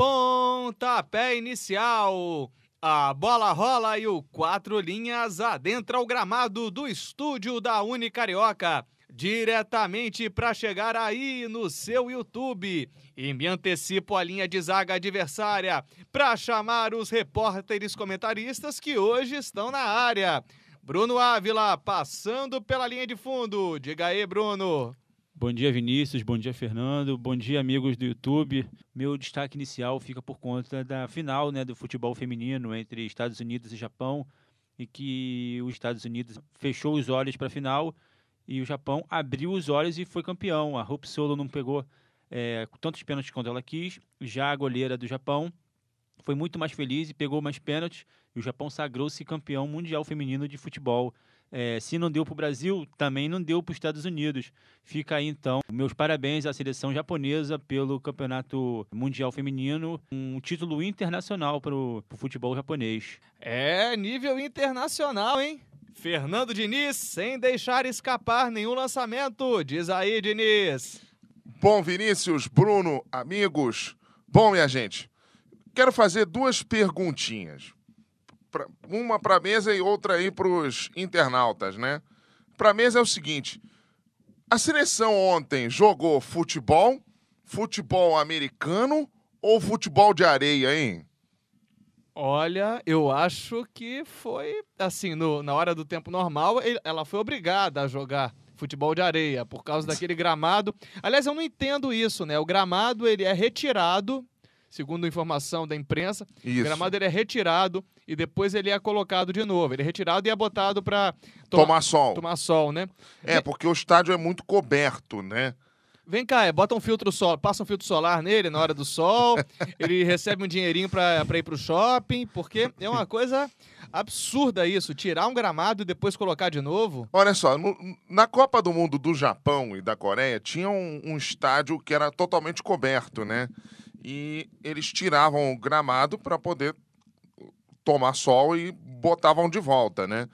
pontapé inicial. A bola rola e o Quatro Linhas adentra o gramado do estúdio da Unicarioca, diretamente para chegar aí no seu YouTube. E me antecipo à linha de zaga adversária para chamar os repórteres comentaristas que hoje estão na área. Bruno Ávila passando pela linha de fundo. Diga aí, Bruno. Bom dia, Vinícius. Bom dia, Fernando. Bom dia, amigos do YouTube. Meu destaque inicial fica por conta da final né, do futebol feminino entre Estados Unidos e Japão, e que os Estados Unidos fechou os olhos para a final e o Japão abriu os olhos e foi campeão. A Hope Solo não pegou é, tantos pênaltis quanto ela quis. Já a goleira do Japão foi muito mais feliz e pegou mais pênaltis. E o Japão sagrou-se campeão mundial feminino de futebol. É, se não deu para o Brasil, também não deu para os Estados Unidos. Fica aí então meus parabéns à seleção japonesa pelo Campeonato Mundial Feminino, um título internacional para o futebol japonês. É, nível internacional, hein? Fernando Diniz, sem deixar escapar nenhum lançamento. Diz aí, Diniz. Bom, Vinícius, Bruno, amigos. Bom, minha gente, quero fazer duas perguntinhas pra, uma para a mesa e outra aí para os internautas, né? Para a mesa é o seguinte: a seleção ontem jogou futebol, futebol americano ou futebol de areia, hein? Olha, eu acho que foi assim, no, na hora do tempo normal, ele, ela foi obrigada a jogar futebol de areia por causa daquele gramado. Aliás, eu não entendo isso, né? O gramado ele é retirado segundo informação da imprensa. Isso. O gramado ele é retirado e depois ele é colocado de novo. Ele é retirado e é botado para tomar, tomar sol. Tomar sol, né? É, porque o estádio é muito coberto, né? Vem cá, é, bota um filtro solar, passa um filtro solar nele na hora do sol, ele recebe um dinheirinho para ir pro shopping, porque é uma coisa absurda isso, tirar um gramado e depois colocar de novo. Olha só, no, na Copa do Mundo do Japão e da Coreia tinha um, um estádio que era totalmente coberto, né? e eles tiravam o gramado para poder tomar sol e botavam de volta, né?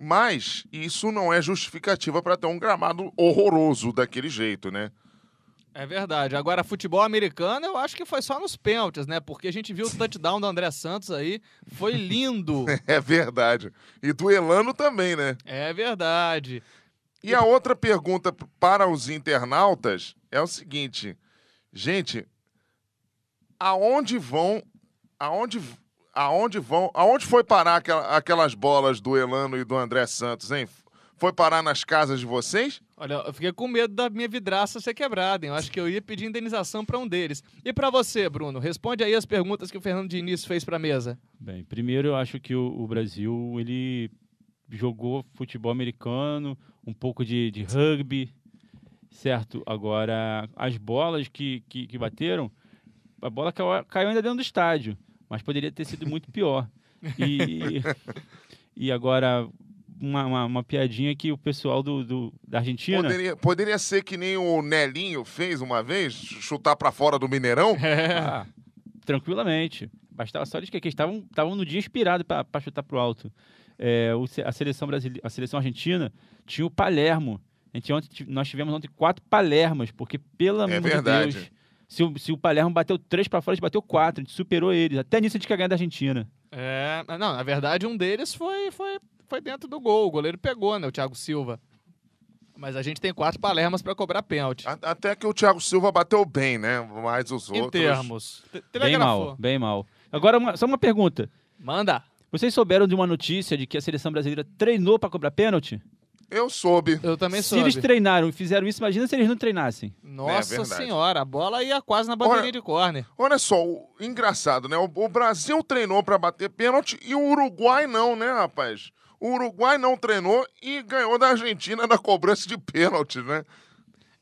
Mas isso não é justificativa para ter um gramado horroroso daquele jeito, né? É verdade. Agora, futebol americano, eu acho que foi só nos pênaltis, né? Porque a gente viu o touchdown do André Santos aí, foi lindo. é verdade. E do Elano também, né? É verdade. E a outra pergunta para os internautas é o seguinte: gente, aonde vão. Aonde, aonde vão. Aonde foi parar aquelas bolas do Elano e do André Santos, hein? Foi parar nas casas de vocês? Olha, eu fiquei com medo da minha vidraça ser quebrada, hein? Eu acho que eu ia pedir indenização para um deles. E para você, Bruno, responde aí as perguntas que o Fernando Diniz fez para a mesa. Bem, primeiro eu acho que o, o Brasil, ele jogou futebol americano, um pouco de, de rugby, certo? Agora, as bolas que, que, que bateram a bola caiu, caiu ainda dentro do estádio, mas poderia ter sido muito pior. E, e agora, uma, uma, uma, piadinha que o pessoal do, do da Argentina. Poderia, poderia, ser que nem o Nelinho fez uma vez, chutar para fora do Mineirão? É. Ah, tranquilamente. Bastava só eles que estavam estavam no dia inspirado para chutar para o alto. É, a seleção brasileira, a seleção argentina tinha o Palermo. A gente, ontem, nós tivemos ontem quatro Palermas, porque pelo é amor de Deus, se o, se o Palermo bateu três para fora, a gente bateu quatro, a gente superou eles. Até nisso a gente quer ganhar da Argentina. É, não, na verdade um deles foi, foi, foi dentro do gol, o goleiro pegou, né, o Thiago Silva. Mas a gente tem quatro Palermas para cobrar pênalti. Até que o Thiago Silva bateu bem, né? Mas os em outros. Em termos. Bem mal, bem mal. Agora, uma, só uma pergunta. Manda. Vocês souberam de uma notícia de que a seleção brasileira treinou para cobrar pênalti? Eu soube. Eu também Se soube. eles treinaram e fizeram isso, imagina se eles não treinassem. Nossa é senhora, a bola ia quase na bandeirinha de córner. Olha só, o- engraçado, né? O, o Brasil treinou pra bater pênalti e o Uruguai não, né, rapaz? O Uruguai não treinou e ganhou da Argentina na cobrança de pênalti, né?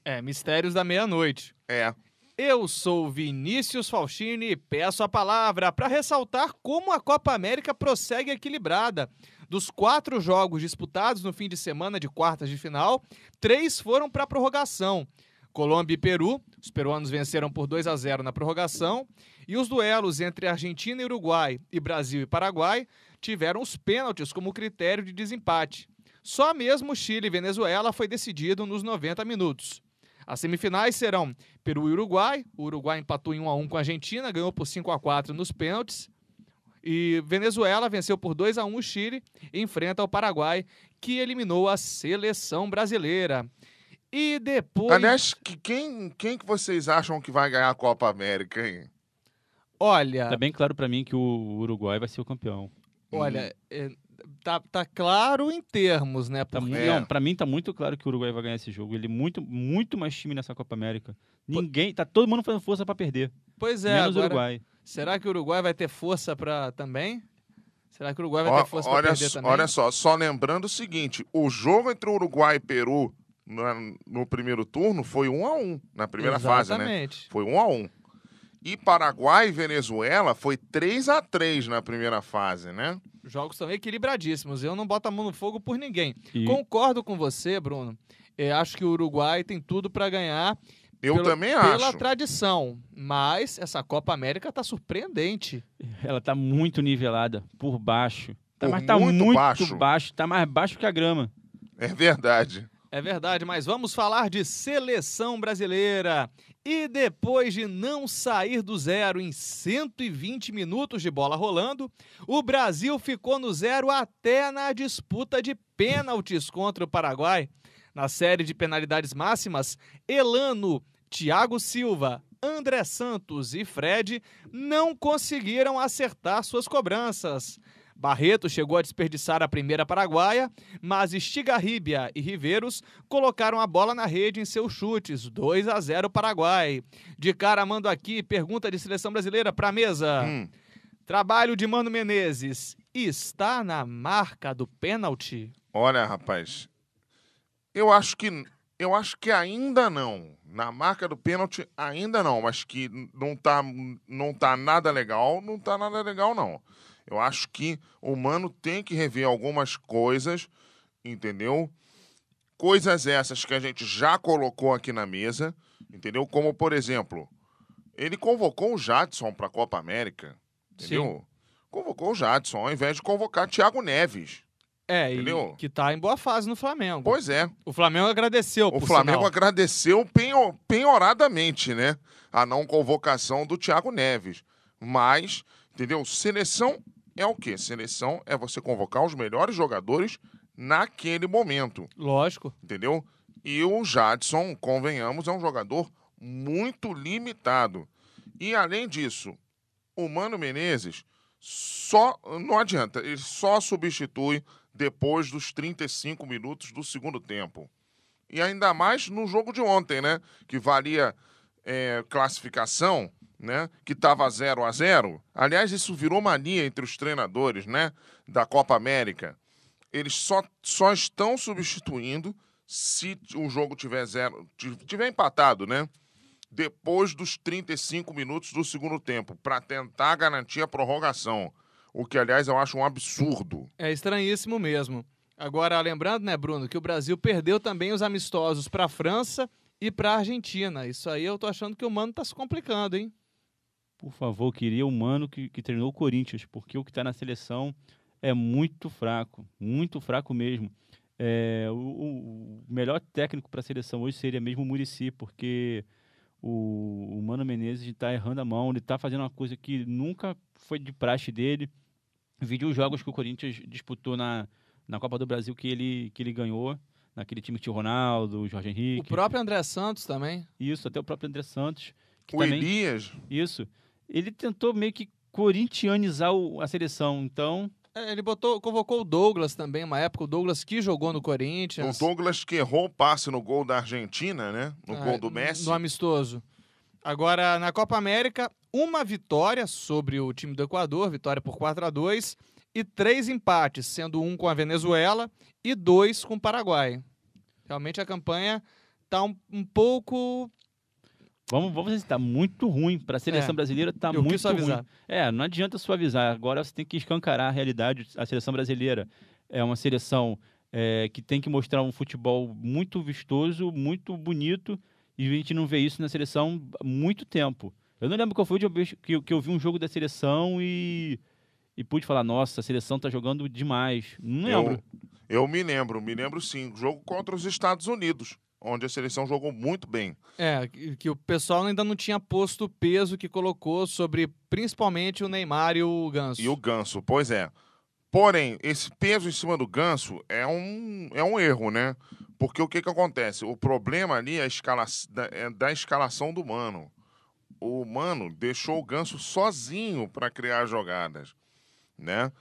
É, mistérios da meia-noite. É. Eu sou Vinícius Faustini e peço a palavra para ressaltar como a Copa América prossegue equilibrada. Dos quatro jogos disputados no fim de semana de quartas de final, três foram para prorrogação. Colômbia e Peru, os peruanos venceram por 2 a 0 na prorrogação, e os duelos entre Argentina e Uruguai e Brasil e Paraguai tiveram os pênaltis como critério de desempate. Só mesmo Chile e Venezuela foi decidido nos 90 minutos. As semifinais serão Peru e Uruguai. O Uruguai empatou em 1 a 1 com a Argentina, ganhou por 5 a 4 nos pênaltis. E Venezuela venceu por 2 a 1 o Chile e enfrenta o Paraguai, que eliminou a seleção brasileira. E depois. Aliás, que quem, quem que vocês acham que vai ganhar a Copa América, hein? Olha. Tá bem claro para mim que o Uruguai vai ser o campeão. Olha, hum. é, tá, tá claro em termos, né? Tá, é. para mim tá muito claro que o Uruguai vai ganhar esse jogo. Ele é muito, muito mais time nessa Copa América. Ninguém. Tá todo mundo fazendo força para perder. Pois é. Menos agora... o Uruguai. Será que o Uruguai vai ter força para também? Será que o Uruguai vai ter força para perder também? Olha só, só lembrando o seguinte: o jogo entre Uruguai e Peru no, no primeiro turno foi um a um na primeira Exatamente. fase, né? Foi um a um. E Paraguai e Venezuela foi 3 a 3 na primeira fase, né? Jogos são equilibradíssimos. Eu não boto a mão no fogo por ninguém. E... Concordo com você, Bruno. É, acho que o Uruguai tem tudo para ganhar. Eu pelo, também pela acho. Pela tradição. Mas essa Copa América tá surpreendente. Ela tá muito nivelada por baixo. Tá, por mas tá muito, muito baixo. baixo. Tá mais baixo que a grama. É verdade. É verdade, mas vamos falar de seleção brasileira. E depois de não sair do zero em 120 minutos de bola rolando, o Brasil ficou no zero até na disputa de pênaltis contra o Paraguai. Na série de penalidades máximas, Elano, Thiago Silva, André Santos e Fred não conseguiram acertar suas cobranças. Barreto chegou a desperdiçar a primeira paraguaia, mas Estigarribia e Riveiros colocaram a bola na rede em seus chutes, 2 a 0 Paraguai. De cara, mando aqui pergunta de seleção brasileira para a mesa. Hum. Trabalho de Mano Menezes está na marca do pênalti? Olha, rapaz, eu acho que eu acho que ainda não. Na marca do pênalti, ainda não. Mas que não tá, não tá nada legal, não tá nada legal, não. Eu acho que o Mano tem que rever algumas coisas, entendeu? Coisas essas que a gente já colocou aqui na mesa, entendeu? Como, por exemplo, ele convocou o Jadson para a Copa América, entendeu? Sim. Convocou o Jadson, ao invés de convocar Thiago Neves. É, Entendeu? e que tá em boa fase no Flamengo. Pois é. O Flamengo agradeceu. O Flamengo sinal. agradeceu penhor, penhoradamente, né? A não convocação do Thiago Neves. Mas, entendeu? Seleção é o quê? Seleção é você convocar os melhores jogadores naquele momento. Lógico. Entendeu? E o Jadson, convenhamos, é um jogador muito limitado. E além disso, o Mano Menezes só não adianta, ele só substitui depois dos 35 minutos do segundo tempo. E ainda mais no jogo de ontem, né? Que valia é, classificação, né? Que estava 0 a 0 Aliás, isso virou mania entre os treinadores, né? Da Copa América. Eles só, só estão substituindo se o jogo tiver zero, tiver empatado, né? Depois dos 35 minutos do segundo tempo, para tentar garantir a prorrogação o que, aliás, eu acho um absurdo. É estranhíssimo mesmo. Agora, lembrando, né, Bruno, que o Brasil perdeu também os amistosos para a França e para a Argentina. Isso aí eu tô achando que o Mano tá se complicando, hein? Por favor, queria o Mano que, que treinou o Corinthians, porque o que está na seleção é muito fraco, muito fraco mesmo. É, o, o, melhor técnico para a seleção hoje seria mesmo o Murici, porque o, o Mano Menezes está errando a mão, ele está fazendo uma coisa que nunca foi de praxe dele. Vídeo os jogos que o Corinthians disputou na, na Copa do Brasil que ele, que ele ganhou, naquele time que tinha o Ronaldo, o Jorge Henrique. O próprio André Santos também. Isso, até o próprio André Santos. o também, Elias. Isso. Ele tentou meio que corintianizar o, a seleção, então... É, ele botou, convocou o Douglas também, uma época, o Douglas que jogou no Corinthians. O Douglas que errou um passe no gol da Argentina, né? No ah, gol do Messi. No amistoso. Agora, na Copa América, uma vitória sobre o time do Equador, vitória por 4 a 2 e três empates, sendo um com a Venezuela e dois com o Paraguai. Realmente a campanha está um, um pouco Vamos, vamos dizer, está muito ruim. Para a seleção é, brasileira está muito ruim. É, não adianta suavizar. Agora você tem que escancarar a realidade. A seleção brasileira é uma seleção é, que tem que mostrar um futebol muito vistoso, muito bonito. E a gente não vê isso na seleção há muito tempo. Eu não lembro qual foi o dia que, que eu vi um jogo da seleção e, e pude falar, nossa, a seleção tá jogando demais. Não lembro. Eu, eu me lembro, me lembro sim. Jogo contra os Estados Unidos onde a seleção jogou muito bem. É, que o pessoal ainda não tinha posto o peso que colocou sobre principalmente o Neymar e o Ganso. E o Ganso, pois é. Porém, esse peso em cima do Ganso é um, é um erro, né? Porque o que, que acontece? O problema ali é, escala, é da escalação do Mano o humano deixou o ganso sozinho para criar jogadas, né?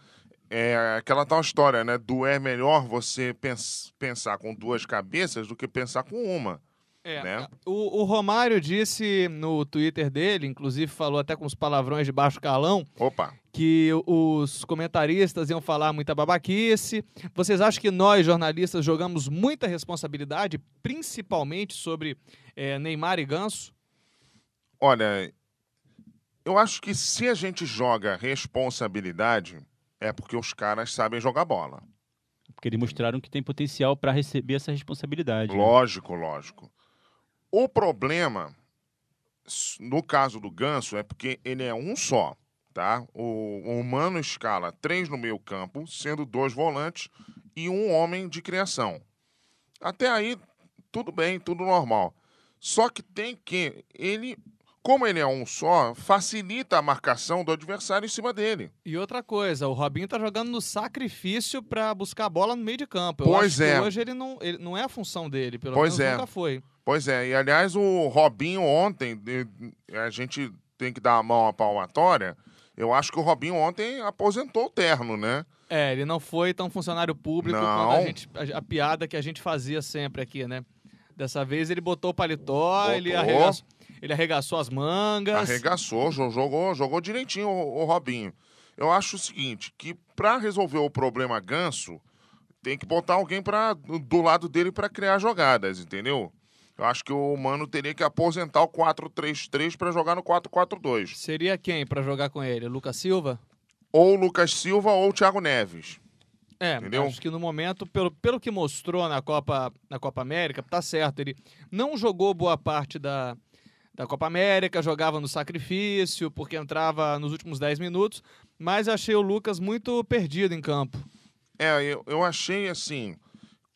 É aquela tal história, né? Do é melhor você pens pensar com duas cabeças do que pensar com uma. É, né? É. o, o, Romário disse no Twitter dele, inclusive falou até com os palavrões de baixo calão, Opa. que os comentaristas iam falar muita babaquice. Vocês acham que nós, jornalistas, jogamos muita responsabilidade, principalmente sobre é, Neymar e Ganso? Olha, eu acho que se a gente joga responsabilidade, é porque os caras sabem jogar bola. Porque eles mostraram que tem potencial para receber essa responsabilidade. Né? Lógico, né? lógico. O problema, no caso do Ganso, é porque ele é um só, tá? O, o humano escala três no meio campo, sendo dois volantes e um homem de criação. Até aí, tudo bem, tudo normal. Só que tem que. Ele como ele é um só, facilita a marcação do adversário em cima dele. E outra coisa, o Robinho tá jogando no sacrifício para buscar a bola no meio de campo. Eu pois é. hoje ele não, ele não é a função dele, pelo pois menos é. nunca foi. Pois é, e aliás o Robinho ontem, a gente tem que dar a mão à palmatória, eu acho que o Robinho ontem aposentou o terno, né? É, ele não foi tão funcionário público não. quanto a, gente, a, a piada que a gente fazia sempre aqui, né? Dessa vez ele botou o paletó, botou. ele arregaçou. Ele arregaçou as mangas. Arregaçou, jogou, jogou direitinho o, o Robinho. Eu acho o seguinte, que para resolver o problema ganso, tem que botar alguém para do lado dele para criar jogadas, entendeu? Eu acho que o Mano teria que aposentar o 4-3-3 para jogar no 4-4-2. Seria quem para jogar com ele? Lucas Silva? Ou Lucas Silva ou Thiago Neves. É, Entendeu? acho que no momento, pelo, pelo que mostrou na Copa, na Copa América, tá certo. Ele não jogou boa parte da, da Copa América, jogava no sacrifício, porque entrava nos últimos 10 minutos, mas achei o Lucas muito perdido em campo. É, eu, eu achei assim,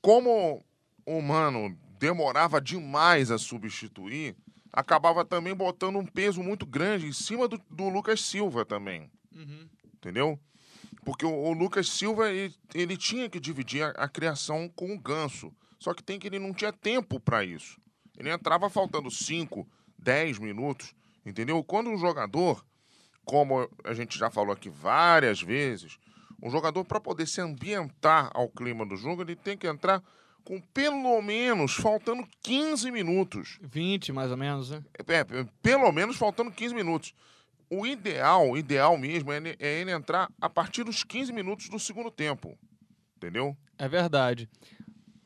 como o Mano demorava demais a substituir, acabava também botando um peso muito grande em cima do, do Lucas Silva também. Uhum. Entendeu? Porque o, o, Lucas Silva, ele, ele tinha que dividir a, a, criação com o Ganso. Só que tem que ele não tinha tempo para isso. Ele entrava faltando cinco, 10 minutos, entendeu? Quando um jogador, como a gente já falou aqui várias vezes, um jogador para poder se ambientar ao clima do jogo, ele tem que entrar com pelo menos faltando 15 minutos. 20 mais ou menos, né? É, é pelo menos faltando 15 minutos. O ideal, ideal mesmo, é ele, é ele entrar a partir dos 15 minutos do segundo tempo. Entendeu? É verdade.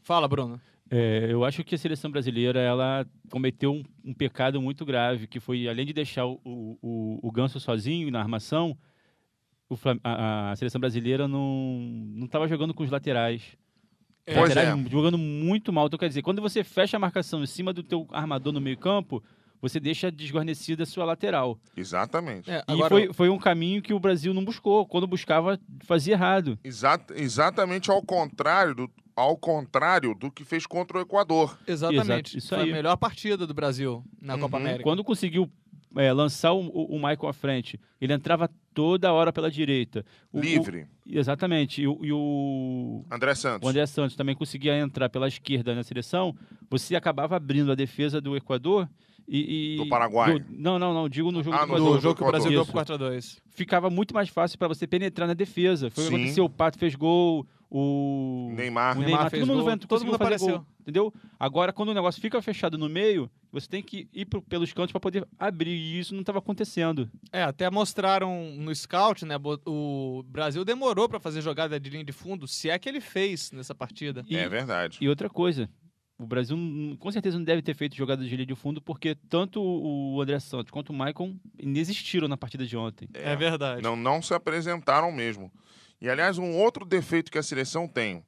Fala, Bruno. É, eu acho que a seleção brasileira ela cometeu um, um, pecado muito grave, que foi, além de deixar o, o, o Ganso sozinho na armação, o, a, a, seleção brasileira não estava jogando com os laterais. É. laterais é. Jogando muito mal. Então, quer dizer, quando você fecha a marcação em cima do teu armador no meio campo, você deixa desguarnecida a sua lateral. Exatamente. É, agora... E foi, foi um caminho que o Brasil não buscou. Quando buscava, fazia errado. exatamente ao contrário do, ao contrário do que fez contra o Equador. Exatamente. Exato, isso Foi aí. a melhor partida do Brasil na uhum. Copa América. Quando conseguiu é, lançar o, o, Michael à frente, ele entrava toda hora pela direita. O, Livre. O, exatamente. E, e o, André Santos. O André Santos também conseguia entrar pela esquerda na seleção. Você acabava abrindo a defesa do Equador e, e do Paraguai. Do, não, não, não. Digo no jogo, ah, no jogo, jogo que o Brasil jogou por 4x2. Ficava muito mais fácil para você penetrar na defesa. Foi o que aconteceu. O Pato fez gol, o Neymar, o Neymar, Neymar fez mundo, gol, todo mundo apareceu. Gol, entendeu? Agora, quando o negócio fica fechado no meio, você tem que ir pro, pelos cantos para poder abrir. E isso não estava acontecendo. É, até mostraram no scout, né? O Brasil demorou para fazer jogada de linha de fundo, se é que ele fez nessa partida. E, é verdade. E outra coisa, o Brasil com certeza não deve ter feito jogada de linha de fundo, porque tanto o André Santos quanto o Maicon inexistiram na partida de ontem. É, é verdade. Não, não se apresentaram mesmo. E aliás, um outro defeito que a seleção tem: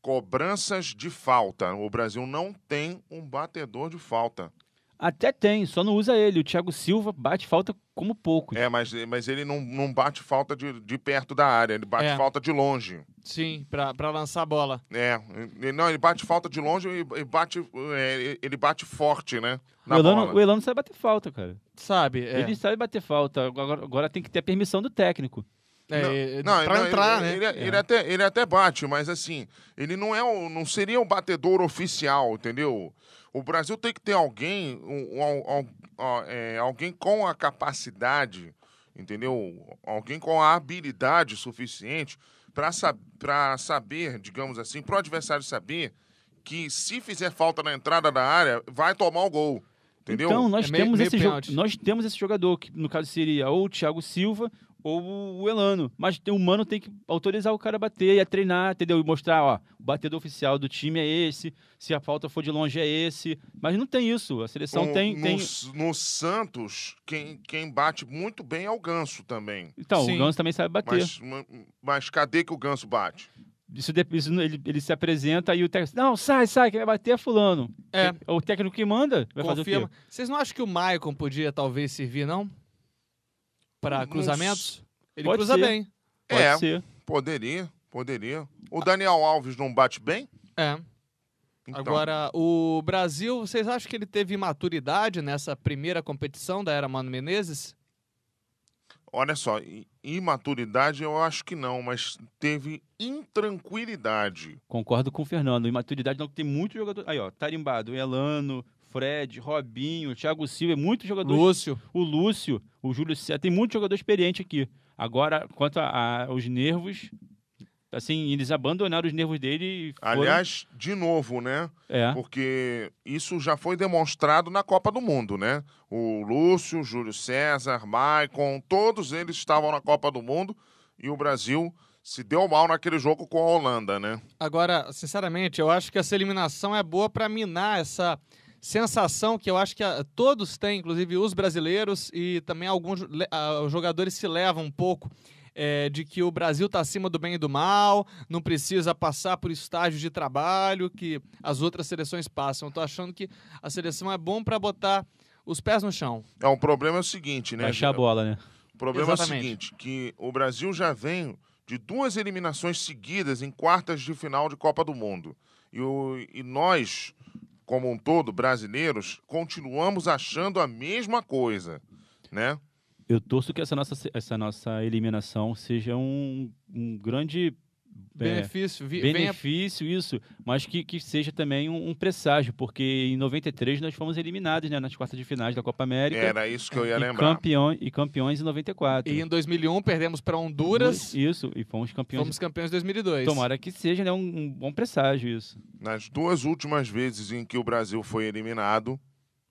cobranças de falta. O Brasil não tem um batedor de falta. Até tem, só não usa ele. O Thiago Silva bate falta como pouco. É, mas, mas ele não, não bate falta de, de perto da área, ele bate é. falta de longe. Sim, pra, pra lançar a bola. É, não, ele bate falta de longe e bate, é, ele bate forte, né? Na o, Elano, bola. o Elano sabe bater falta, cara. Sabe, é. Ele sabe bater falta, agora, agora tem que ter a permissão do técnico. É, não, é, pra não, entrar, ele, né? Ele, é. até, ele até bate, mas assim, ele não é o, não seria o batedor oficial, entendeu? O Brasil tem que ter alguém, um, um, um, é, alguém com a capacidade, entendeu? Alguém com a habilidade suficiente para sab saber, digamos assim, para o adversário saber que se fizer falta na entrada da área, vai tomar o gol. Entendeu? Então, nós, é temos meio, esse nós temos esse jogador, que no caso seria ou o Thiago Silva ou o Elano. Mas o mano tem que autorizar o cara a bater e a treinar, entendeu? E mostrar, ó, o batedor oficial do time é esse, se a falta for de longe é esse. Mas não tem isso. A seleção o, tem, no, tem. No Santos, quem, quem bate muito bem é o Ganso também. Então, Sim. o Ganso também sabe bater. Mas, mas cadê que o Ganso bate? isso, isso ele, ele, se apresenta e o técnico não, sai, sai, que vai bater é fulano. É. é o técnico que manda vai Confirma. fazer o quê? Vocês não acham que o Maicon podia talvez servir, não? para cruzamentos? Ele Pode cruza ser. bem. Pode é, ser. poderia, poderia. O Daniel Alves não bate bem? É. Então. Agora, o Brasil, vocês acham que ele teve maturidade nessa primeira competição da era Mano Menezes? Olha só, imaturidade eu acho que não, mas teve intranquilidade. Concordo com o Fernando. Imaturidade não, tem muito jogador. Aí, ó, Tarimbado, Elano, Fred, Robinho, Thiago Silva, é muitos jogadores. Lúcio. O Lúcio, o Júlio César, tem muito jogador experiente aqui. Agora, quanto aos nervos, assim, eles abandonaram os nervos dele. Foram... Aliás, de novo, né? É. Porque isso já foi demonstrado na Copa do Mundo, né? O Lúcio, Júlio César, Maicon, todos eles estavam na Copa do Mundo e o Brasil se deu mal naquele jogo com a Holanda, né? Agora, sinceramente, eu acho que essa eliminação é boa para minar essa sensação que eu acho que a, ah, todos têm, inclusive os brasileiros e também alguns a, ah, jogadores se levam um pouco é, de que o Brasil está acima do bem e do mal, não precisa passar por estágios de trabalho que as outras seleções passam. Estou achando que a seleção é bom para botar os pés no chão. É, o problema é o seguinte, né? Baixar a bola, né? O problema Exatamente. é o seguinte, que o Brasil já vem de duas eliminações seguidas em quartas de final de Copa do Mundo. E, o, e nós, como um todo, brasileiros, continuamos achando a mesma coisa, né? Eu torço que essa nossa, essa nossa eliminação seja um, um grande é, benefício, vi, benefício venha... isso, mas que, que seja também um, um presságio, porque em 93 nós fomos eliminados né, nas quartas de finais da Copa América. Era isso que eu ia lembrar. Campeão, e campeões em 94. E em 2001 perdemos para Honduras. Isso, e fomos campeões. Fomos campeões em 2002. Tomara que seja né, um, um bom presságio isso. Nas duas últimas vezes em que o Brasil foi eliminado,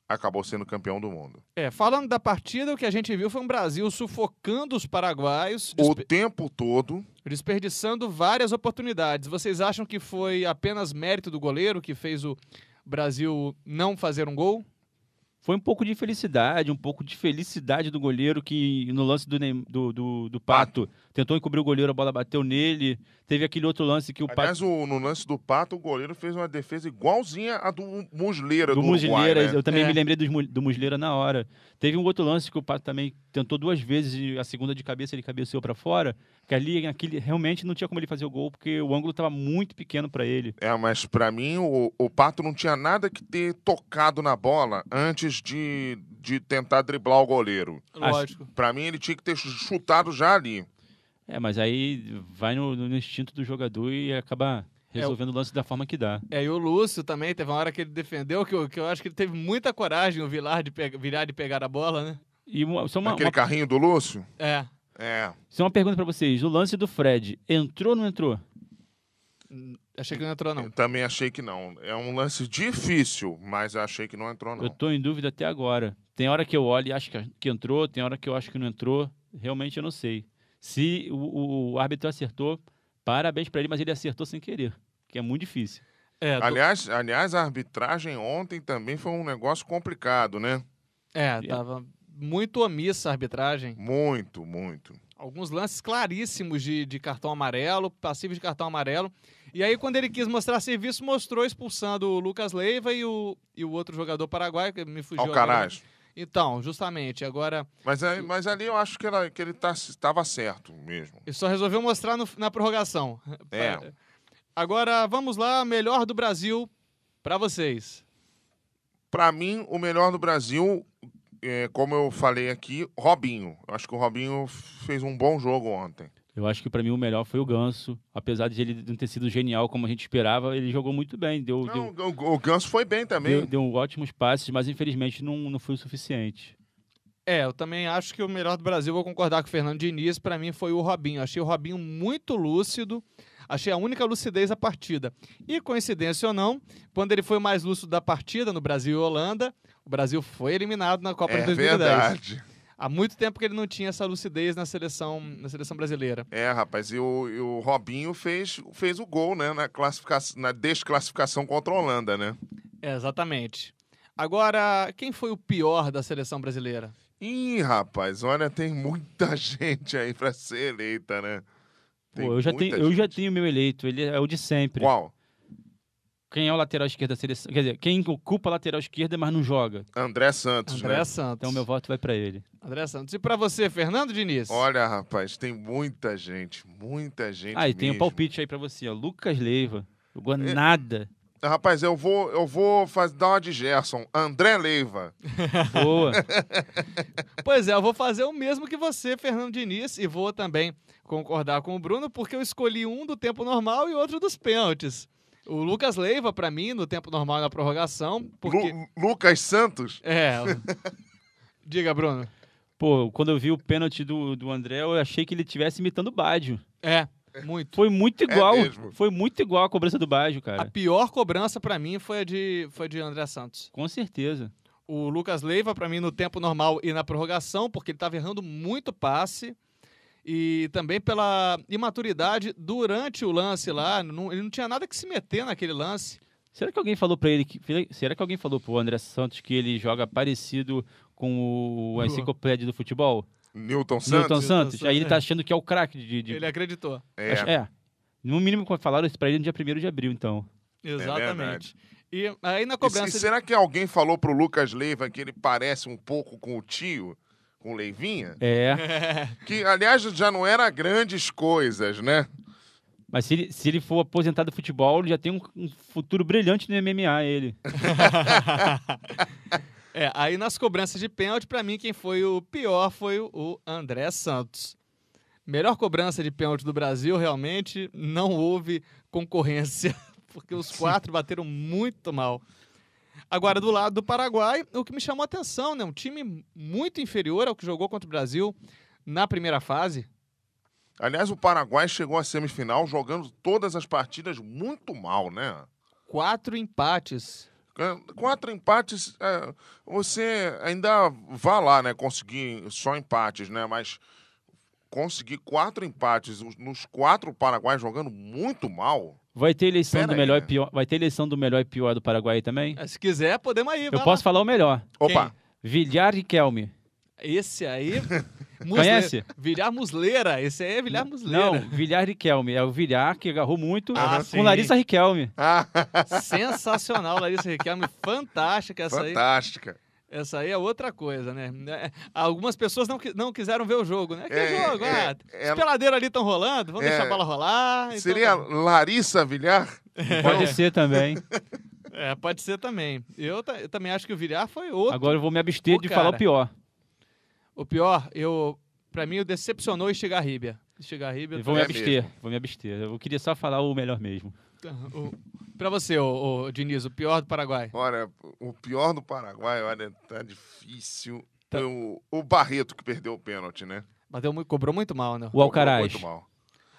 acabou sendo campeão do mundo. É, falando da partida, o que a gente viu foi um Brasil sufocando os paraguaios. O tempo todo desperdiçando várias oportunidades. Vocês acham que foi apenas mérito do goleiro que fez o Brasil não fazer um gol? Foi um pouco de felicidade, um pouco de felicidade do goleiro que no lance do, do, do, do Pato tentou encobrir o goleiro, a bola bateu nele. Teve aquele outro lance que o Aliás, Pato. Aliás, no lance do Pato, o goleiro fez uma defesa igualzinha à do Musleira do, do Musleira, né? eu também é. me lembrei do, do Musleira na hora. Teve um outro lance que o Pato também tentou duas vezes e a segunda de cabeça ele cabeceou para fora que ali aquele realmente não tinha como ele fazer o gol, porque o ângulo estava muito pequeno para ele. É, mas para mim o, o Pato não tinha nada que ter tocado na bola antes de, de tentar driblar o goleiro. Lógico. Para mim ele tinha que ter chutado já ali. É, mas aí vai no, no instinto do jogador e acaba é, resolvendo é, o lance da forma que dá. É, e o Lúcio também, teve uma hora que ele defendeu, que eu, que eu acho que ele teve muita coragem, o Vilar, de pe, virar de pegar a bola, né? E uma, uma, Aquele uma... carrinho do Lúcio? É. É. Isso é uma pergunta para vocês. O lance do Fred, entrou ou não entrou? Hum, achei que não entrou, não. Eu também achei que não. É um lance difícil, mas achei que não entrou, não. Eu tô em dúvida até agora. Tem hora que eu olho e acho que entrou, tem hora que eu acho que não entrou. Realmente eu não sei. Se o, o árbitro acertou, parabéns para ele, mas ele acertou sem querer, que é muito difícil. É, tô... aliás, aliás, a arbitragem ontem também foi um negócio complicado, né? É, é tava muito omissa a arbitragem. Muito, muito. Alguns lances claríssimos de, de cartão amarelo, passivos de cartão amarelo. E aí, quando ele quis mostrar serviço, mostrou expulsando o Lucas Leiva e o, e o outro jogador paraguaio, que me fugiu. Alcaraz. Agora. Então, justamente, agora. Mas, mas ali eu acho que, era, que ele estava tá, certo mesmo. E só resolveu mostrar no, na prorrogação. É. é. Agora, vamos lá, melhor do Brasil para vocês. Para mim, o melhor do Brasil é, como eu falei aqui, Robinho. Eu acho que o Robinho fez um bom jogo ontem. Eu acho que para mim o melhor foi o Ganso. Apesar de ele não ter sido genial como a gente esperava, ele jogou muito bem. Deu, não, deu o, o Ganso foi bem também. Deu, deu ótimos passes, mas infelizmente não, não foi o suficiente. É, eu também acho que o melhor do Brasil, vou concordar com o Fernando Diniz, para mim foi o Robinho. achei o Robinho muito lúcido. Achei a única lucidez da partida. E coincidência ou não, quando ele foi mais lúcido da partida no Brasil e Holanda, o Brasil foi eliminado na Copa é de 2010. Verdade. Há muito tempo que ele não tinha essa lucidez na seleção, na seleção brasileira. É, rapaz, e o, e o Robinho fez, fez o gol, né, na, classificação, na desclassificação contra a Holanda, né? É, exatamente. Agora, quem foi o pior da seleção brasileira? Ih, rapaz, olha, tem muita gente aí para ser eleita, né? Pô, eu já, tenho, eu já tenho meu eleito, ele é o de sempre. Qual? Quem é o lateral esquerdo da seleção? Quer dizer, quem ocupa a lateral esquerda, mas não joga. André Santos, André né? Santos. Então meu voto vai para ele. André Santos. E para você, Fernando Diniz? Olha, rapaz, tem muita gente, muita gente Ah, e mesmo. tem um palpite aí para você, ó. Lucas Leiva. Jogou é... nada. Rapaz, eu vou, eu vou fazer. dar uma de Gerson. André Leiva. Boa. pois é, eu vou fazer o mesmo que você, Fernando Diniz, e vou também concordar com o Bruno, porque eu escolhi um do tempo normal e outro dos pênaltis. O Lucas Leiva, para mim, no tempo normal e na prorrogação. Porque... Lu Lucas Santos? É. Diga, Bruno. Pô, quando eu vi o pênalti do, do André, eu achei que ele estivesse imitando o Bádio. É. Muito. Foi muito é igual. É foi muito igual a cobrança do Baggio, cara. A pior cobrança para mim foi a de, foi de André Santos. Com certeza. O Lucas Leiva, para mim, no tempo normal e na prorrogação, porque ele estava errando muito passe. E também pela imaturidade durante o lance lá. Não, ele não tinha nada que se meter naquele lance. Será que alguém falou para ele que. Será que alguém falou pro André Santos que ele joga parecido com o, a enciclopédia do futebol? Newton Santos. Newton Santos. Aí ele tá é. achando que é o craque de, de... Ele acreditou. É. é. No mínimo, falaram isso pra ele no dia 1 de abril, então. É Exatamente. É e aí na cobrança. E, será que alguém falou pro Lucas Leiva que ele parece um pouco com o tio? Com o Leivinha? É. Que, aliás, já não era grandes coisas, né? Mas se ele, se ele for aposentado do futebol, ele já tem um, um futuro brilhante no MMA, ele. É, aí nas cobranças de pênalti, para mim, quem foi o pior foi o André Santos. Melhor cobrança de pênalti do Brasil, realmente, não houve concorrência, porque os quatro bateram muito mal. Agora, do lado do Paraguai, o que me chamou a atenção, né? Um time muito inferior ao que jogou contra o Brasil na primeira fase. Aliás, o Paraguai chegou à semifinal jogando todas as partidas muito mal, né? Quatro empates é, quatro empates, é, você ainda vá lá, né? Conseguir só empates, né? Mas conseguir quatro empates nos quatro paraguaios jogando muito mal. Vai ter eleição do melhor e né? pior. Vai ter eleição do melhor e pior do Paraguai também? É, se quiser, podemos aí. Eu posso falar o melhor. Opa. Quem? Villar e Kelme. Esse aí Conhece? Vilhar Musleira. Esse aí é Vilhar Musleira. Não, Vilhar Riquelme. É o Vilhar que agarrou muito ah, com sim. Larissa Riquelme. Ah. Sensacional, Larissa Riquelme. Fantástica essa Fantástica. aí. Fantástica. Essa aí é outra coisa, né? É, algumas pessoas não, não quiseram ver o jogo, né? Que é, jogo? É, ah, é, os peladeiros ali estão rolando, vamos é, deixar a bola rolar. Então Seria então... Larissa Vilhar? Pode ser também. É, pode ser também. Eu, eu, também acho que o Vilhar foi outro. Agora eu vou me abster de cara, falar o pior. O pior, eu para mim, o decepcionou o Estigarribia. Estigarribia... Vou me é abster, mesmo. vou me abster. Eu queria só falar o melhor mesmo. Para você, o, o, Diniz, o pior do Paraguai? Olha, o pior do Paraguai, olha, tá difícil. Tá. O, o Barreto que perdeu o pênalti, né? Mas cobrou muito mal, né? O Alcaraz. Cobrou muito mal.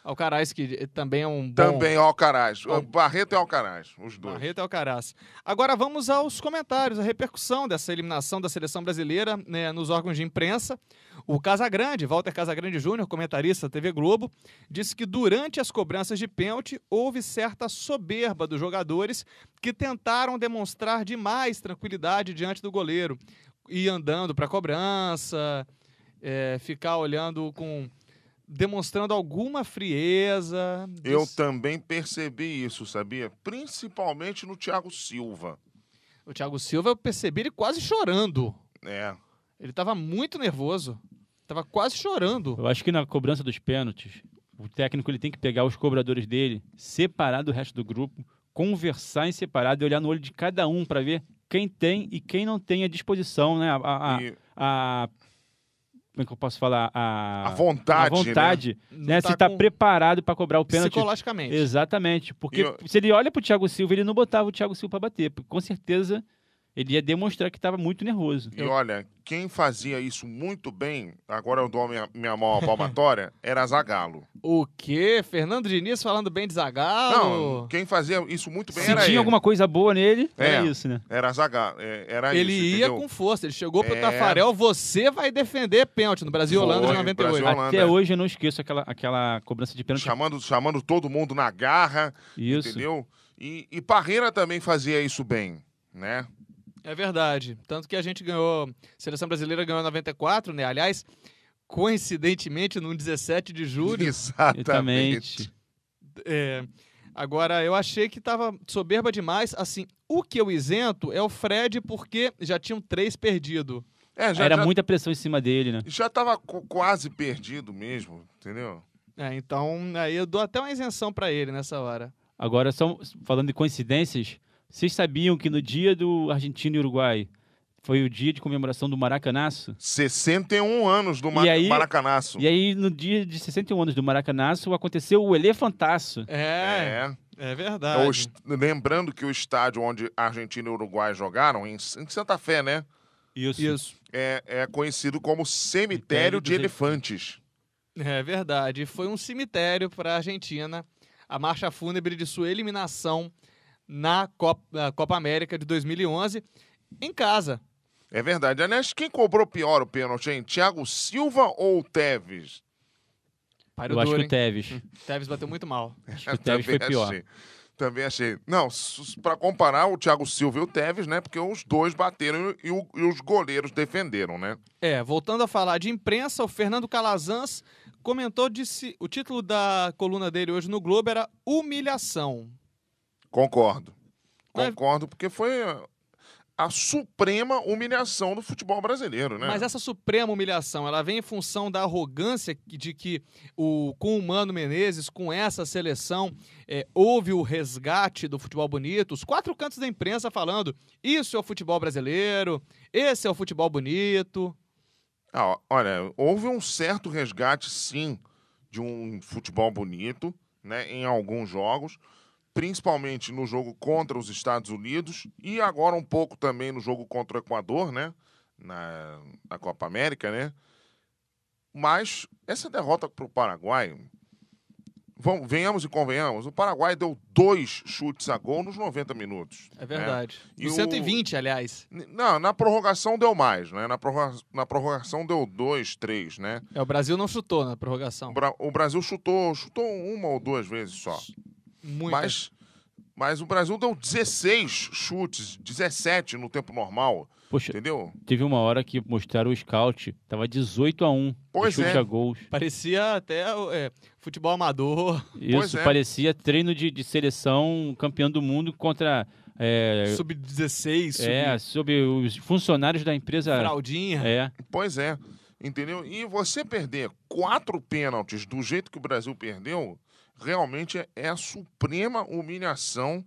Alcaraz, que é também é um bom... Também é Alcaraz. O Barreto é Alcaraz, os dois. Barreto é Alcaraz. Agora vamos aos comentários, a repercussão dessa eliminação da seleção brasileira né, nos órgãos de imprensa. O Casagrande, Walter Casagrande Júnior, comentarista da TV Globo, disse que durante as cobranças de pênalti houve certa soberba dos jogadores que tentaram demonstrar demais tranquilidade diante do goleiro. Ir andando para a cobrança, é, ficar olhando com demonstrando alguma frieza. Eu também percebi isso, sabia? Principalmente no Thiago Silva. O Thiago Silva, eu percebi ele quase chorando. É. Ele estava muito nervoso. Tava quase chorando. Eu acho que na cobrança dos pênaltis, o técnico ele tem que pegar os cobradores dele, separar do resto do grupo, conversar em separado e olhar no olho de cada um para ver quem tem e quem não tem a disposição, né? A, a, e... a como é que eu posso falar? A, a vontade. A vontade, né? né? se tá, tá preparado para cobrar o pênalti. Psicologicamente. Exatamente. Porque eu... se ele olha pro Thiago Silva, ele não botava o Thiago Silva para bater. Com certeza ele ia demonstrar que estava muito nervoso. E olha, quem fazia isso muito bem, agora eu dou minha, minha mão à palmatória, era Zagalo. O quê? Fernando Diniz falando bem de Zagalo? Não, quem fazia isso muito bem Se era tinha alguma coisa boa nele, é, era isso, né? Era Zagalo, é, era ele isso, ia entendeu? com força, ele chegou para é... Tafarel, você vai defender pênalti no Brasil Foi, Holanda de 98. Holanda. Até é. hoje eu não esqueço aquela, aquela cobrança de pênalti. Chamando, chamando todo mundo na garra, isso. entendeu? E, e Parreira também fazia isso bem, né? É verdade. Tanto que a gente ganhou, a seleção brasileira ganhou 94, né? Aliás, coincidentemente, no 17 de julho. Exatamente. É, agora, eu achei que estava soberba demais. Assim, o que eu isento é o Fred, porque já tinham três perdido. É, já, Era já, muita pressão em cima dele, né? Já tava quase perdido mesmo, entendeu? É, então aí eu dou até uma isenção para ele nessa hora. Agora, só falando de coincidências, vocês sabiam que no dia do Argentina e Uruguai foi o dia de comemoração do Maracanaço? 61 anos do Mar e aí, Maracanaço. E aí, no dia de 61 anos do Maracanaço, aconteceu o Elefantaço. É. é. É verdade. É o, lembrando que o estádio onde Argentina e Uruguai jogaram, em, em Santa Fé, né? Isso. Isso. É, é conhecido como cemitério de Elefantes. É verdade. Foi um cemitério para a Argentina. A marcha fúnebre de sua eliminação na Copa, Copa América de 2011 em casa. É verdade. Aliás, quem cobrou pior o pênalti, hein? Thiago Silva ou Tevez? Eu acho que o Tevez. Hum. Tevez bateu muito mal. Acho que o Tevez foi pior. Achei. Também achei. Não, para comparar o Thiago Silva e o Tevez, né? Porque os dois bateram e, o, e, os goleiros defenderam, né? É, voltando a falar de imprensa, o Fernando Calazans comentou, disse, o título da coluna dele hoje no Globo era Humilhação. Concordo. Concordo, porque foi a suprema humilhação do futebol brasileiro, né? Mas essa suprema humilhação, ela vem em função da arrogância de que o, com o Mano Menezes, com essa seleção, é, houve o resgate do futebol bonito, os quatro cantos da imprensa falando: isso é o futebol brasileiro, esse é o futebol bonito. Ah, olha, houve um certo resgate, sim, de um futebol bonito, né, em alguns jogos principalmente no jogo contra os Estados Unidos e agora um pouco também no jogo contra o Equador, né? Na, na Copa América, né? Mas essa derrota para o Paraguai, vamos, venhamos e convenhamos, o Paraguai deu dois chutes a gol nos 90 minutos. É né. verdade. Né? E 120, o... aliás. Não, na prorrogação deu mais, né? Na, prorroga... na prorrogação deu dois, três, né? É, o Brasil não chutou na prorrogação. O, Brasil chutou, chutou uma ou duas vezes só. Muitas. Mas, mas o Brasil deu 16 chutes, 17 no tempo normal. Poxa, entendeu? Teve uma hora que mostraram o scout, tava 18 a 1 pois chute é. a gols. Parecia até é, futebol amador. Isso, pois é. parecia é. treino de, de seleção campeão do mundo contra é, sub-16. Sub... É, sobre os funcionários da empresa. Fraldinha. É. Pois é, entendeu? E você perder quatro pênaltis do jeito que o Brasil perdeu, realmente é, é, a suprema humilhação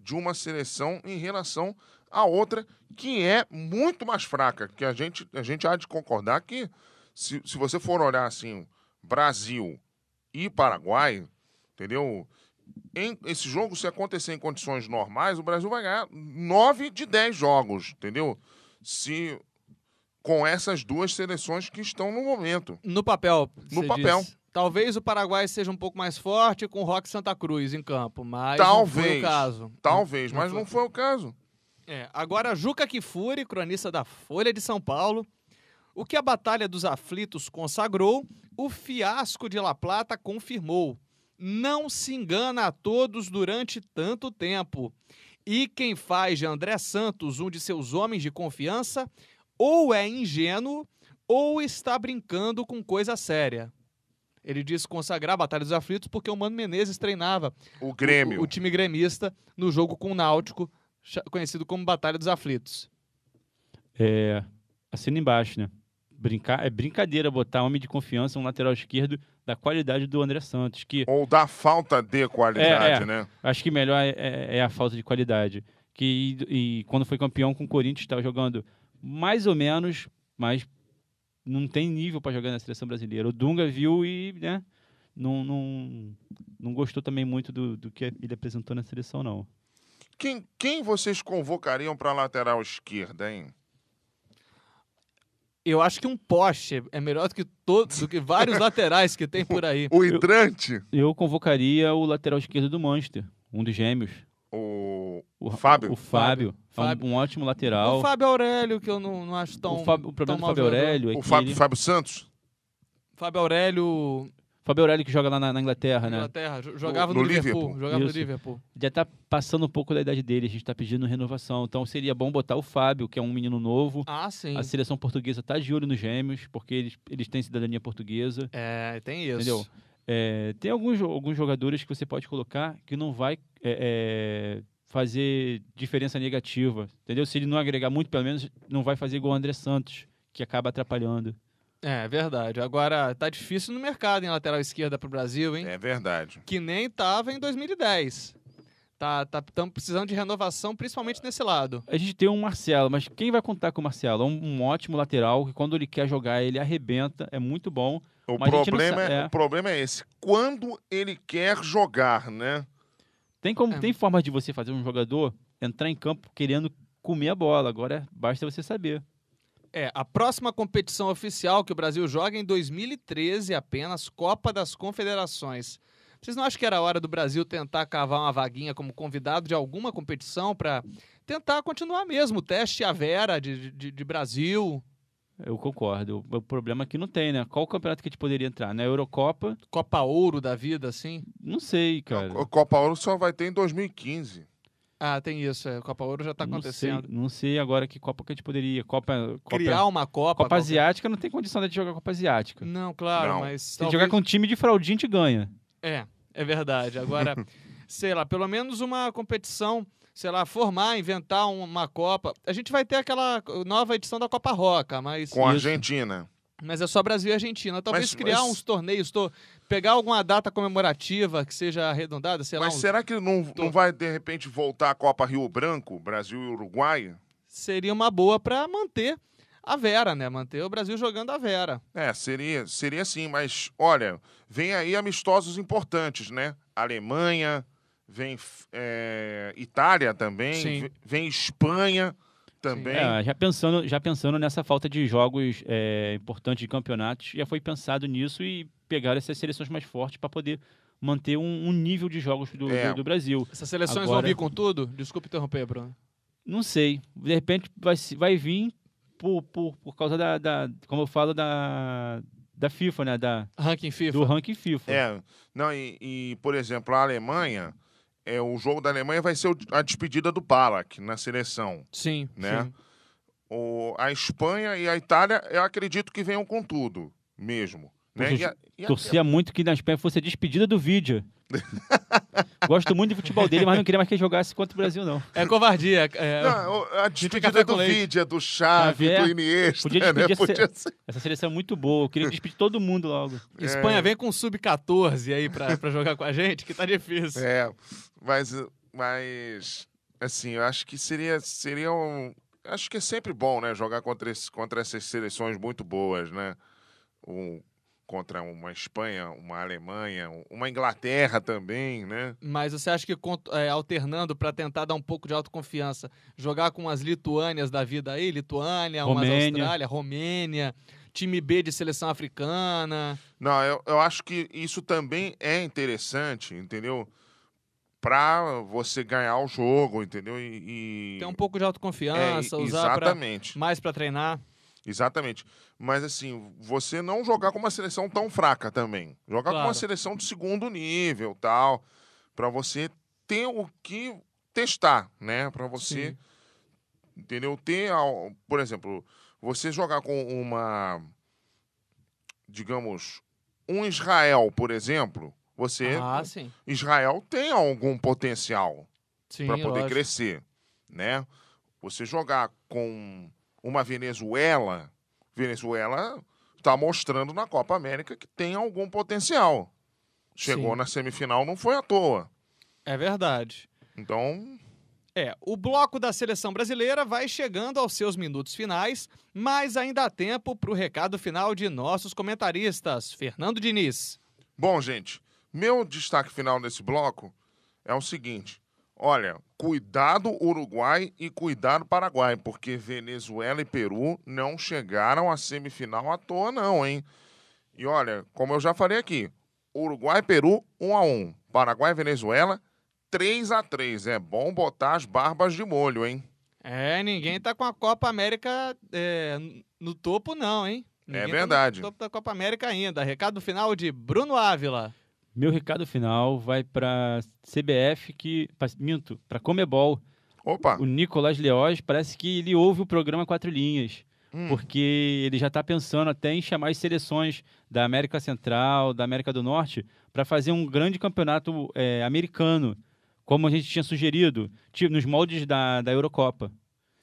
de uma seleção em relação à outra, que é muito mais fraca. Que a gente, a gente há de concordar que, se, se você for olhar assim, Brasil e Paraguai, entendeu? Em, esse jogo, se acontecer em condições normais, o Brasil vai ganhar 9 de 10 jogos, entendeu? Se com essas duas seleções que estão no momento. No papel. No papel. Talvez o Paraguai seja um pouco mais forte com o Rock Santa Cruz em campo, mas talvez, não foi o caso. Talvez, não, mas não foi, não foi o caso. É, agora Juca Kifuri, cronista da Folha de São Paulo, o que a Batalha dos Aflitos consagrou, o fiasco de La Plata confirmou. Não se engana a todos durante tanto tempo. E quem faz de André Santos um de seus homens de confiança, ou é ingênuo, ou está brincando com coisa séria. Ele disse consagrar a Batalha dos Aflitos porque o Mano Menezes treinava o Grêmio, o, o time gremista, no jogo com o Náutico, conhecido como Batalha dos Aflitos. É, assina embaixo, né? Brincar, é brincadeira botar homem de confiança, um lateral esquerdo da qualidade do André Santos. Que... Ou da falta de qualidade, é, é. né? Acho que melhor é, é, é a falta de qualidade. Que, e, e quando foi campeão com o Corinthians, estava tá jogando mais ou menos, mas não tem nível para jogar na seleção brasileira. O Dunga viu e né, não, não, não gostou também muito do, do que ele apresentou na seleção, não. Quem, quem vocês convocariam para a lateral esquerda, hein? Eu acho que um poste é melhor do que todos, do que vários laterais que tem por aí. O hidrante? Eu, eu convocaria o lateral esquerdo do Manchester, um dos gêmeos, o Fábio. O Fábio. Fábio. É um, um, ótimo lateral. O Fábio Aurélio, que eu não, não acho tão. O, Fábio, o problema do Fábio Aurélio é o que. O Fábio, ele... Fábio Santos? Fábio Aurélio. Fábio Aurélio que joga lá na, na Inglaterra, né? Inglaterra, jogava no, no Liverpool, Liverpool. Jogava Isso. no Liverpool. Já tá passando um pouco da idade dele, a gente tá pedindo renovação. Então seria bom botar o Fábio, que é um menino novo. Ah, sim. A seleção portuguesa tá de olho nos gêmeos, porque eles, eles têm cidadania portuguesa. É, tem isso. Entendeu? É, tem alguns, alguns jogadores que você pode colocar que não vai é, é, fazer diferença negativa, entendeu? Se ele não agregar muito, pelo menos não vai fazer igual o André Santos, que acaba atrapalhando. É, é verdade. Agora, tá difícil no mercado em lateral esquerda pro Brasil, hein? É verdade. Que nem tava em 2010. Tá, tá, precisando de renovação, principalmente nesse lado. A gente tem um Marcelo, mas quem vai contar com o Marcelo? É um, um ótimo lateral, que quando ele quer jogar, ele arrebenta, é muito bom. O, problema, é, é. o problema é esse. Quando ele quer jogar, né? Tem, como, é. tem formas de você fazer um jogador entrar em campo querendo comer a bola. Agora basta você saber. É, a próxima competição oficial que o Brasil joga é em 2013 apenas, Copa das Confederações. Vocês não acham que era hora do Brasil tentar cavar uma vaguinha como convidado de alguma competição para tentar continuar mesmo o teste a vera de, de, de Brasil? Eu concordo. O problema é que não tem, né? Qual campeonato que a gente poderia entrar? Na Eurocopa? Copa Ouro da vida, assim? Não sei, cara. A Copa Ouro só vai ter em 2015. Ah, tem isso. A é, Copa Ouro já está acontecendo. Sei, não sei agora que Copa que a gente poderia. Copa, Copa Criar uma Copa. Copa Asiática não tem condição de jogar Copa Asiática. Não, claro, não. mas. Se talvez... jogar com um time de fraudinho a gente ganha. É, é verdade. Agora, sei lá, pelo menos uma competição sei lá, formar, inventar uma Copa. A gente vai ter aquela nova edição da Copa Roca, mas. Com a Argentina. Mas é só Brasil e Argentina. Talvez mas, criar mas... uns torneios, to pegar alguma data comemorativa que seja arredondada, sei mas lá. Mas será que não, não vai, de repente, voltar a Copa Rio Branco, Brasil e Uruguai? Seria uma boa para manter a Vera, né? Manter o Brasil jogando a Vera. É, seria, seria sim, mas olha, vem aí amistosos importantes, né? Alemanha, vem é, Itália também, Sim. vem Espanha também. É, já, pensando, já pensando nessa falta de jogos é, importantes de campeonatos, já foi pensado nisso e pegaram essas seleções mais fortes para poder manter um, um, nível de jogos do, é. do, do Brasil. Essas seleções Agora, vão vir com tudo? desculpe interromper, Bruno. Não sei. De repente vai, vai vir por, por, por causa da, da, como eu falo, da, da FIFA, né? Da, ranking FIFA. Do ranking FIFA. É. Não, e, e por exemplo, a Alemanha é, o jogo da Alemanha vai ser a despedida do Palak na seleção. Sim. Né? Sim. O, a Espanha e a Itália, eu acredito que venham com tudo mesmo. Né? Poxa, a, torcia a... muito que na Espanha fosse a despedida do vídeo. Gosto muito de futebol dele, mas não queria mais que ele jogasse contra o Brasil, não. É covardia. É... é não, a despedida do Vidia, do Xavi, é, do Iniesta. Podia despedir né? essa, ser... essa seleção é muito boa. Eu queria despedir todo mundo logo. É... Espanha, vem com um sub-14 aí pra, pra jogar com a gente, que tá difícil. É, mas, mas assim, eu acho que seria, seria um... Acho que é sempre bom, né? Jogar contra, esse, contra essas seleções muito boas, né? Um contra uma Espanha, uma Alemanha, uma Inglaterra também, né? Mas você acha que é, alternando para tentar dar um pouco de autoconfiança, jogar com as Lituânias da vida aí, Lituânia, Romênia. umas Austrália, Romênia, time B de seleção africana? Não, eu, eu acho que isso também é interessante, entendeu? para você ganhar o jogo, entendeu? E, e... ter um pouco de autoconfiança, é, usar exatamente. mais para treinar. Exatamente. Mas assim, você não jogar com uma seleção tão fraca também. Jogar claro. com uma seleção de segundo nível, tal, para você ter o que testar, né? Para você Sim. entendeu? Ter, por exemplo, você jogar com uma digamos um Israel, por exemplo, você ah, Israel tem algum potencial para poder lógico. crescer, né? Você jogar com uma Venezuela, Venezuela está mostrando na Copa América que tem algum potencial. Chegou Sim. na semifinal, não foi à toa. É verdade. Então. É, o bloco da seleção brasileira vai chegando aos seus minutos finais, mas ainda há tempo para o recado final de nossos comentaristas. Fernando Diniz. Bom, gente, meu destaque final nesse bloco é o seguinte: Olha, cuidado Uruguai e cuidado Paraguai, porque Venezuela e Peru não chegaram à semifinal à toa, não, hein? E olha, como eu já falei aqui, Uruguai e Peru 1 a 1, Paraguai e Venezuela 3 a 3. É bom botar as barbas de molho, hein? É, ninguém tá com a Copa América é, no topo, não, hein? É ninguém é verdade. Tá no topo da Copa América ainda. Recado final de Bruno Ávila. Meu recado final vai para CBF que, pra, minto, para Comebol. Opa. O Nicolas Leoz parece que ele ouve o programa Quatro Linhas, hum. porque ele já está pensando até em chamar as seleções da América Central, da América do Norte, para fazer um grande campeonato é, americano, como a gente tinha sugerido, tipo, nos moldes da, da Eurocopa.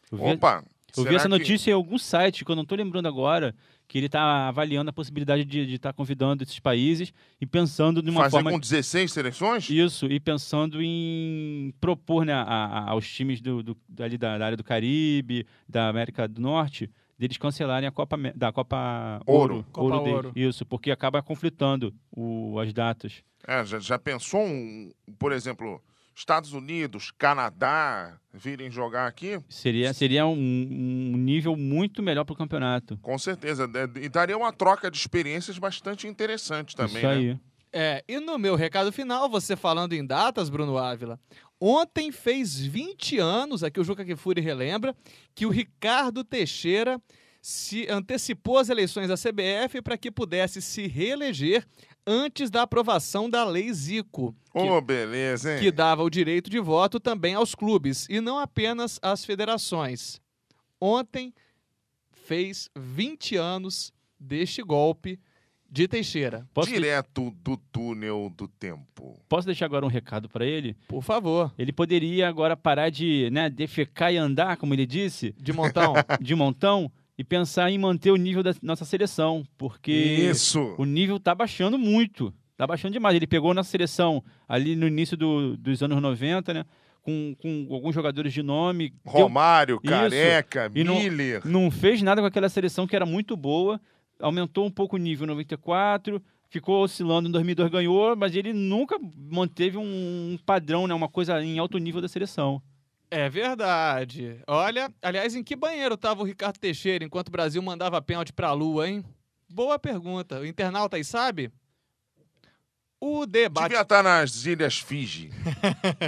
Eu vi, Opa! Eu vi essa notícia que... em algum site, que eu não estou lembrando agora, que ele está avaliando a possibilidade de estar tá convidando esses países e pensando de uma Fazer forma... com 16 seleções? Isso, e pensando em propor né, a, a, aos times do, do, ali da, da, área do Caribe, da América do Norte, deles cancelarem a Copa da Copa Ouro. Ouro, Copa Ouro, Ouro. Isso, porque acaba conflitando o, as datas. É, já, já pensou, um, por exemplo, Estados Unidos, Canadá virem jogar aqui. Seria, seria um, um nível muito melhor para o campeonato. Com certeza. Né? E daria uma troca de experiências bastante interessante também. Isso né? aí. Né? É, e no meu recado final, você falando em datas, Bruno Ávila, ontem fez 20 anos, aqui o Juca Kifuri relembra, que o Ricardo Teixeira se antecipou as eleições da CBF para que pudesse se reeleger antes da aprovação da Lei Zico. Que, oh, beleza, hein? Que dava o direito de voto também aos clubes, e não apenas às federações. Ontem fez 20 anos deste golpe de Teixeira. Posso Direto do túnel do tempo. Posso deixar agora um recado para ele? Por favor. Ele poderia agora parar de né, defecar e andar, como ele disse? De montão. de montão e pensar em manter o nível da nossa seleção, porque Isso. o nível está baixando muito. Está baixando demais. Ele pegou na seleção ali no início do, dos anos 90, né? Com, com, alguns jogadores de nome. Romário, deu... Careca, e Miller. Não, não, fez nada com aquela seleção que era muito boa, aumentou um pouco o nível em 94, ficou oscilando em 2002, ganhou, mas ele nunca manteve um, padrão, né, uma coisa em alto nível da seleção. É verdade. Olha, aliás, em que banheiro estava o Ricardo Teixeira enquanto o Brasil mandava pênalti para a Lua, hein? Boa pergunta. O internauta aí sabe? O debate. Devia estar tá nas Ilhas Fiji.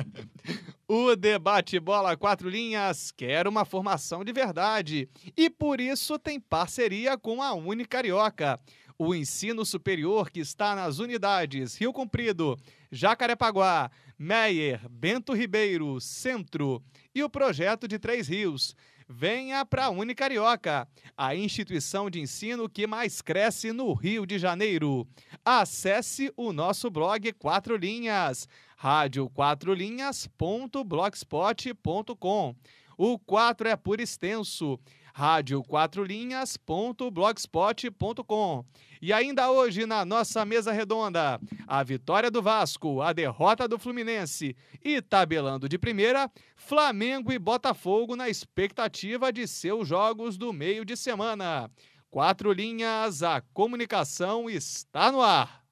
o debate bola quatro linhas quer uma formação de verdade. E por isso tem parceria com a Unicarioca. Carioca o ensino superior que está nas unidades Rio Comprido, Jacarepaguá, Meyer, Bento Ribeiro, Centro e o projeto de Três Rios. Venha para a Unicarioca, a instituição de ensino que mais cresce no Rio de Janeiro. Acesse o nosso blog Quatro Linhas, rádio4linhas.blogspot.com. O 4 é por extenso rádioquatrolinhas.blogspot.com 4 linhasblogspotcom E ainda hoje na nossa mesa redonda, a vitória do Vasco, a derrota do Fluminense e tabelando de primeira, Flamengo e Botafogo na expectativa de seus jogos do meio de semana. Quatro linhas, a comunicação está no ar.